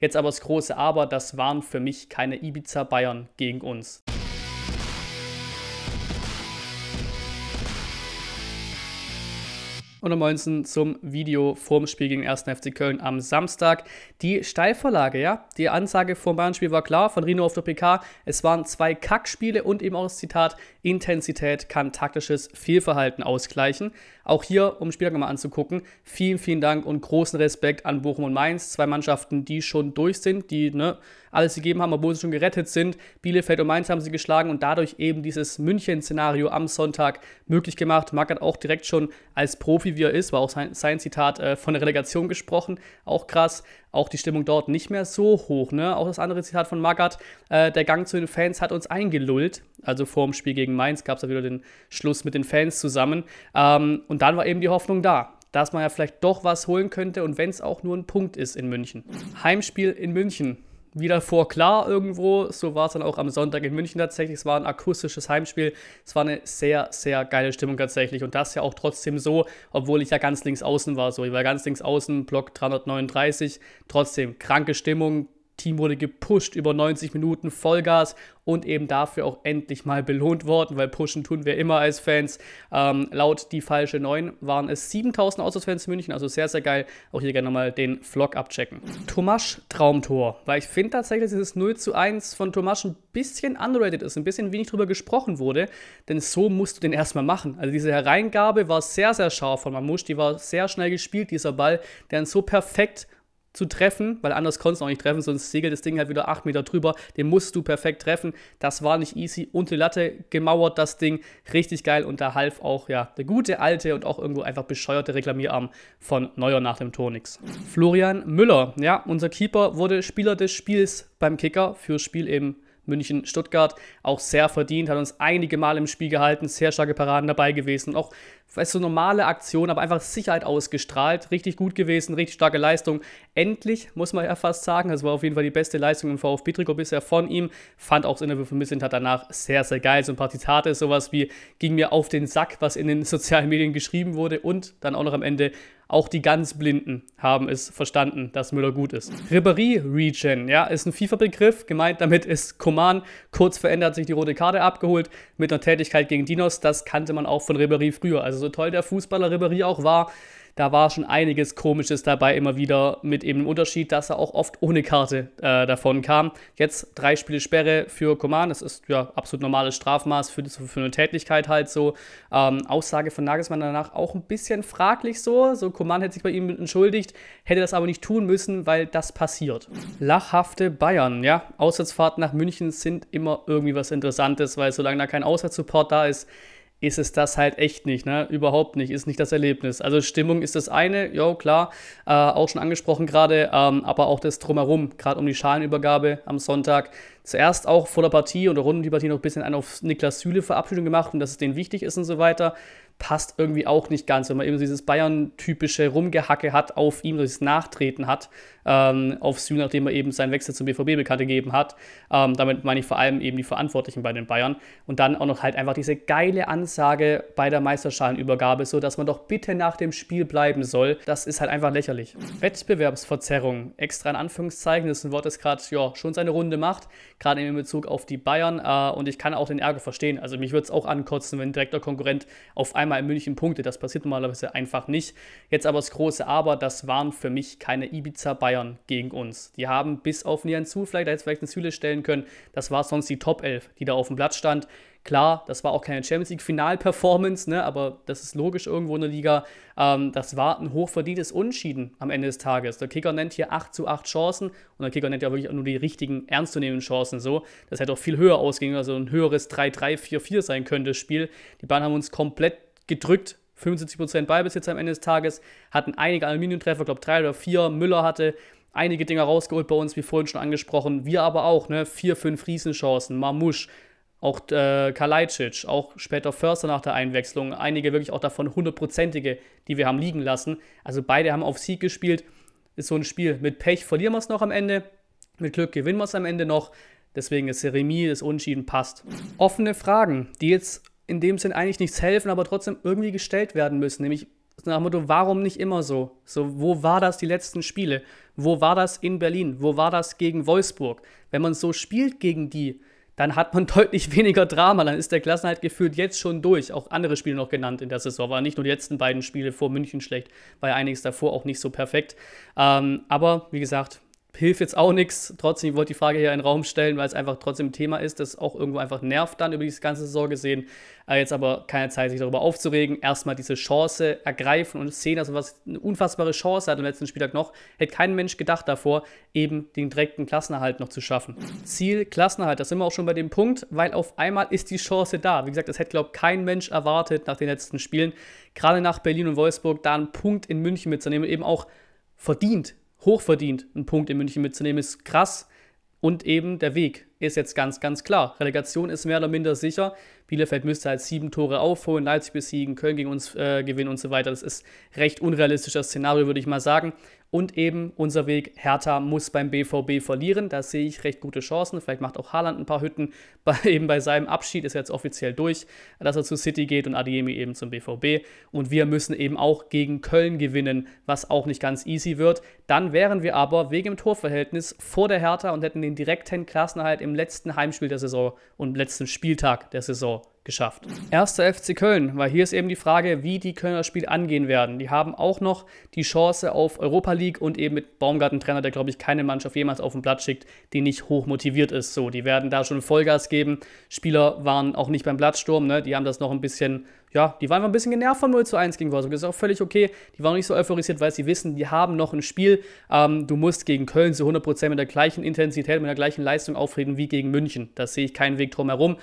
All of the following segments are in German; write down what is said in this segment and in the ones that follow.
Jetzt aber das große Aber, das waren für mich keine Ibiza Bayern gegen uns. und am 19 zum Video vorm Spiel gegen 1. FC Köln am Samstag. Die Steilvorlage, ja. Die Ansage vorm Bayern-Spiel war klar von Rino auf der PK. Es waren zwei Kackspiele und eben auch das Zitat: Intensität kann taktisches Fehlverhalten ausgleichen. Auch hier, um Spieler nochmal anzugucken, vielen, vielen Dank und großen Respekt an Bochum und Mainz. Zwei Mannschaften, die schon durch sind, die ne, alles gegeben haben, obwohl sie schon gerettet sind. Bielefeld und Mainz haben sie geschlagen und dadurch eben dieses München-Szenario am Sonntag möglich gemacht. Marc hat auch direkt schon als Profi, wie er ist, war auch sein, sein Zitat äh, von der Relegation gesprochen. Auch krass. Auch die Stimmung dort nicht mehr so hoch. Ne? Auch das andere Zitat von Magath, äh, der Gang zu den Fans hat uns eingelullt. Also vor dem Spiel gegen Mainz gab es ja wieder den Schluss mit den Fans zusammen. Ähm, und dann war eben die Hoffnung da dass man ja vielleicht doch was holen könnte und wenn es auch nur ein Punkt ist in München. Heimspiel in München wieder vor klar irgendwo. So war es dann auch am Sonntag in München tatsächlich. Es war ein akustisches Heimspiel. Es war eine sehr, sehr geile Stimmung tatsächlich. Und das ja auch trotzdem so, obwohl ich ja ganz links außen war. So, ich war ganz links außen, Block 339. Trotzdem kranke Stimmung, Team wurde gepusht über 90 Minuten Vollgas und eben dafür auch endlich mal belohnt worden, weil pushen tun wir immer als Fans. Ähm, laut die falsche 9 waren es 7000 Auswärtsfans in München, also sehr, sehr geil. Auch hier gerne nochmal den Vlog abchecken. Tomasch Traumtor, weil ich finde tatsächlich, dass dieses 0 zu 1 von Tomasch ein bisschen underrated ist, ein bisschen wenig drüber gesprochen wurde, denn so musst du den erstmal machen. Also diese Hereingabe war sehr, sehr scharf von Mamusch, die war sehr schnell gespielt, dieser Ball, der dann so perfekt zu treffen, weil anders konntest du auch nicht treffen, sonst segelt das Ding halt wieder 8 Meter drüber. Den musst du perfekt treffen. Das war nicht easy. Und die Latte gemauert, das Ding. Richtig geil. Und da half auch, ja, der gute alte und auch irgendwo einfach bescheuerte Reklamierarm von Neuer nach dem Tor nix. Florian Müller, ja, unser Keeper wurde Spieler des Spiels beim Kicker fürs Spiel eben München, Stuttgart. Auch sehr verdient, hat uns einige Mal im Spiel gehalten, sehr starke Paraden dabei gewesen. Auch, weißt du, normale Aktion, aber einfach Sicherheit ausgestrahlt. Richtig gut gewesen, richtig starke Leistung. Endlich, muss man ja fast sagen, das war auf jeden Fall die beste Leistung im VfB-Trikot bisher von ihm. Fand auch das Interview von Missint hat danach sehr, sehr geil. So ein paar Zitate, sowas wie, ging mir auf den Sack, was in den sozialen Medien geschrieben wurde. Und dann auch noch am Ende auch die ganz Blinden haben es verstanden, dass Müller gut ist. Ribéry Regen, ja, ist ein FIFA-Begriff. Gemeint damit ist Coman kurz verändert sich die rote Karte abgeholt mit einer Tätigkeit gegen Dinos. Das kannte man auch von Ribéry früher. Also so toll der Fußballer Ribéry auch war, da war schon einiges Komisches dabei immer wieder mit eben dem Unterschied, dass er auch oft ohne Karte äh, davon kam. Jetzt drei Spiele Sperre für Coman, das ist ja absolut normales Strafmaß für, für eine Tätigkeit halt so. Ähm, Aussage von Nagelsmann danach auch ein bisschen fraglich so. So Coman hätte sich bei ihm entschuldigt, hätte das aber nicht tun müssen, weil das passiert. Lachhafte Bayern, ja. Auswärtsfahrten nach München sind immer irgendwie was Interessantes, weil solange da kein Auswärtssupport da ist, ist es das halt echt nicht, ne? Überhaupt nicht, ist nicht das Erlebnis. Also Stimmung ist das eine, ja klar, äh, auch schon angesprochen gerade, ähm, aber auch das Drumherum, gerade um die Schalenübergabe am Sonntag, zuerst auch vor der Partie oder rund um die Partie noch ein bisschen einen auf Niklas Süle Verabschiedung gemacht und dass es denen wichtig ist und so weiter. Passt irgendwie auch nicht ganz, wenn man eben dieses Bayern-typische Rumgehacke hat auf ihm, dieses Nachtreten hat ähm, auf Süle, nachdem er eben seinen Wechsel zum BVB bekannt gegeben hat. Ähm, damit meine ich vor allem eben die Verantwortlichen bei den Bayern. Und dann auch noch halt einfach diese geile Ansage bei der Meisterschalenübergabe, so dass man doch bitte nach dem Spiel bleiben soll. Das ist halt einfach lächerlich. Wettbewerbsverzerrung, extra in Anführungszeichen, das ist ein Wort, das gerade ja, schon seine Runde macht gerade in Bezug auf die Bayern. Äh, und ich kann auch den Ärger verstehen. Also mich würde es auch ankotzen, wenn ein direkter Konkurrent auf einmal in München punkte. Das passiert normalerweise einfach nicht. Jetzt aber das große Aber, das waren für mich keine Ibiza Bayern gegen uns. Die haben bis auf Nian Zu vielleicht, da hätte vielleicht eine Süle stellen können. Das war sonst die Top 11, die da auf dem Platz stand. Klar, das war auch keine Champions League-Final-Performance, ne, aber das ist logisch irgendwo in der Liga. Ähm, das war ein hochverdientes Unentschieden am Ende des Tages. Der Kicker nennt hier 8 zu 8 Chancen und der Kicker nennt ja wirklich nur die richtigen, ernstzunehmenden Chancen. So, das hätte auch viel höher ausgehen, also ein höheres 3-3, 4-4 sein könnte, das Spiel. Die Bayern haben uns komplett gedrückt, 75% bei bis jetzt am Ende des Tages, hatten einige Aluminiumtreffer, glaube drei oder vier. Müller hatte einige Dinger rausgeholt bei uns, wie vorhin schon angesprochen. Wir aber auch, ne? Vier, fünf Riesenchancen, Marmusch, auch äh, Kalajdzic, auch später Förster nach der Einwechslung, einige wirklich auch davon hundertprozentige, die wir haben liegen lassen. Also beide haben auf Sieg gespielt. Ist so ein Spiel. Mit Pech verlieren wir es noch am Ende, mit Glück gewinnen wir es am Ende noch. Deswegen ist der Remis, das Unentschieden passt. Offene Fragen, die jetzt in dem Sinn eigentlich nichts helfen, aber trotzdem irgendwie gestellt werden müssen. Nämlich nach dem Motto, warum nicht immer so? So, wo war das die letzten Spiele? Wo war das in Berlin? Wo war das gegen Wolfsburg? Wenn man so spielt gegen die, dann hat man deutlich weniger Drama. Dann ist der Klassenhalt gefühlt jetzt schon durch. Auch andere Spiele noch genannt in der Saison. War nicht nur die letzten beiden Spiele vor München schlecht, war ja einiges davor auch nicht so perfekt. Ähm, aber wie gesagt, hilft jetzt auch nichts. Trotzdem, ich wollte die Frage hier in den Raum stellen, weil es einfach trotzdem ein Thema ist, das auch irgendwo einfach nervt dann über diese ganze Saison gesehen. Äh, jetzt aber keine Zeit, sich darüber aufzuregen. Erstmal diese Chance ergreifen und sehen, also was eine unfassbare Chance hat am letzten Spieltag noch. Hätte kein Mensch gedacht davor, eben den direkten Klassenerhalt noch zu schaffen. Ziel Klassenerhalt, da sind wir auch schon bei dem Punkt, weil auf einmal ist die Chance da. Wie gesagt, das hätte, glaube ich, kein Mensch erwartet nach den letzten Spielen. Gerade nach Berlin und Wolfsburg da einen Punkt in München mitzunehmen, eben auch verdient hochverdient, einen Punkt in München mitzunehmen, ist krass. Und eben der Weg ist jetzt ganz, ganz klar. Relegation ist mehr oder minder sicher. Bielefeld müsste halt sieben Tore aufholen, Leipzig besiegen, Köln gegen uns äh, gewinnen und so weiter. Das ist recht unrealistisches Szenario, würde ich mal sagen. Und eben unser Weg, Hertha muss beim BVB verlieren. Da sehe ich recht gute Chancen. Vielleicht macht auch Haaland ein paar Hütten. Bei, eben bei seinem Abschied ist er jetzt offiziell durch, dass er zu City geht und Adiemi eben zum BVB. Und wir müssen eben auch gegen Köln gewinnen, was auch nicht ganz easy wird. Dann wären wir aber wegen dem Torverhältnis vor der Hertha und hätten den direkten Klassenerhalt im letzten Heimspiel der Saison und letzten Spieltag der Saison geschafft. Erster FC Köln, weil hier ist eben die Frage, wie die Kölner das Spiel angehen werden. Die haben auch noch die Chance auf Europa League und eben mit Baumgarten Trainer, der glaube ich keine Mannschaft jemals auf den Platz schickt, die nicht hoch motiviert ist. So, die werden da schon Vollgas geben. Spieler waren auch nicht beim Blattsturm, ne? Die haben das noch ein bisschen, ja, die waren einfach ein bisschen genervt von 0 zu 1 gegen Wolfsburg. Das ist auch völlig okay. Die waren nicht so euphorisiert, weil sie wissen, die haben noch ein Spiel. Ähm, du musst gegen Köln zu 100% mit der gleichen Intensität, mit der gleichen Leistung auftreten wie gegen München. Das sehe ich keinen Weg drum herum.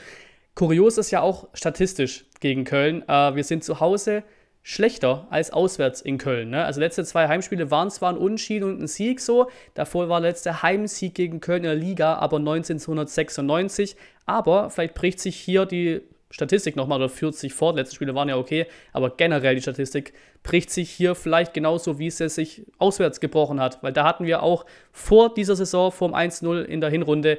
Kurios ist ja auch statistisch gegen Köln. Äh, wir sind zu Hause schlechter als auswärts in Köln. Ne? Also letzte zwei Heimspiele waren zwar ein Unschied und ein Sieg so, davor war der letzte Heimsieg gegen Köln in der Liga, aber 1996. Aber vielleicht bricht sich hier die Statistik nochmal oder führt sich fort. Letzte Spiele waren ja okay, aber generell die Statistik bricht sich hier vielleicht genauso, wie es sich auswärts gebrochen hat. Weil da hatten wir auch vor dieser Saison, vor dem 1-0 in der Hinrunde,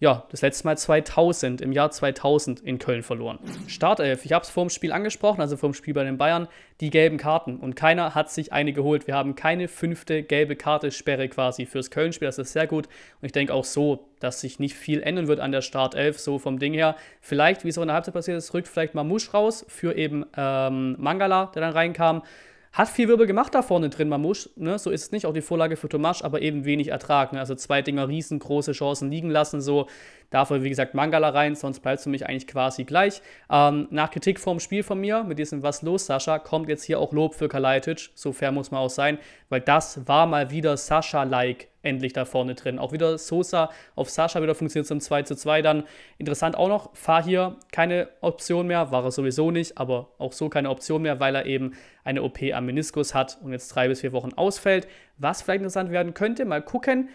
ja, das letzte Mal 2000, im Jahr 2000 in Köln verloren. Startelf, ich habe es vor dem Spiel angesprochen, also vor dem Spiel bei den Bayern, die gelben Karten. Und keiner hat sich eine geholt. Wir haben keine fünfte gelbe Karte-Sperre quasi fürs Köln-Spiel. Das ist sehr gut. Und ich denke auch so, dass sich nicht viel ändern wird an der Startelf, so vom Ding her. Vielleicht, wie es auch in der Halbzeit passiert ist, rückt vielleicht mal Musch raus für eben ähm, Mangala, der dann reinkam. Hat viel Wirbel gemacht da vorne drin, Mamouche. Ne? So ist es nicht. Auch die Vorlage für Tomasch, aber eben wenig Ertrag. Ne? Also zwei Dinger, riesengroße Chancen liegen lassen. So, Dafür, wie gesagt, Mangala rein, sonst bleibst du mich eigentlich quasi gleich. Ähm, nach Kritik vorm Spiel von mir, mit diesem Was los, Sascha, kommt jetzt hier auch Lob für Kalaitic. So fair muss man auch sein, weil das war mal wieder Sascha-like endlich da vorne drin. Auch wieder Sosa auf Sascha wieder funktioniert zum 2 zu 2 dann. Interessant auch noch, Fahr hier keine Option mehr, war er sowieso nicht, aber auch so keine Option mehr, weil er eben eine OP am Meniskus hat und jetzt drei bis vier Wochen ausfällt. Was vielleicht interessant werden könnte, mal gucken.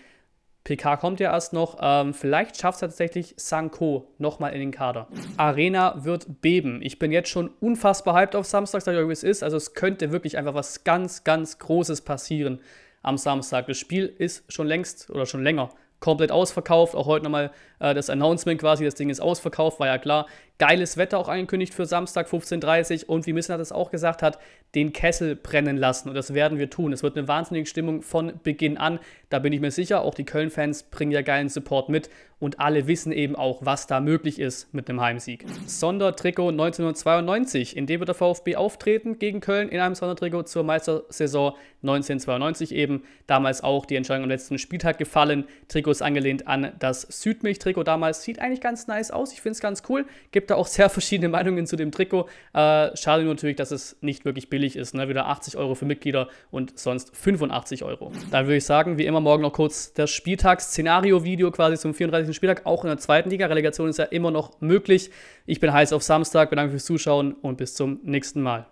PK kommt ja erst noch. Ähm, vielleicht schafft es tatsächlich Sanko nochmal in den Kader. Arena wird beben. Ich bin jetzt schon unfassbar hyped auf Samstag, sag ich euch, wie es ist. Also es könnte wirklich einfach was ganz, ganz Großes passieren am Samstag. Das Spiel ist schon längst oder schon länger komplett ausverkauft. Auch heute nochmal äh, das Announcement quasi, das Ding ist ausverkauft, war ja klar. Geiles Wetter auch angekündigt für Samstag 15.30 Uhr und wie Missler das auch gesagt hat, den Kessel brennen lassen. Und das werden wir tun. Es wird eine wahnsinnige Stimmung von Beginn an. Da bin ich mir sicher. Auch die Köln-Fans bringen ja geilen Support mit und alle wissen eben auch, was da möglich ist mit einem Heimsieg. Sondertrikot 1992, in dem wird der VfB auftreten gegen Köln in einem Sondertrikot zur Meistersaison 1992 eben. Damals auch die Entscheidung am letzten Spieltag gefallen. Trikot ist angelehnt an das Südmilch-Trikot damals. Sieht eigentlich ganz nice aus. Ich finde es ganz cool. Gibt gibt da auch sehr verschiedene Meinungen zu dem Trikot. Äh, schade nur natürlich, dass es nicht wirklich billig ist. Ne? Wieder 80 Euro für Mitglieder und sonst 85 Euro. Dann würde ich sagen, wie immer morgen noch kurz das Spieltagsszenario-Video quasi zum 34. Spieltag, auch in der zweiten Liga. Relegation ist ja immer noch möglich. Ich bin heiß auf Samstag, bedanke mich fürs Zuschauen und bis zum nächsten Mal.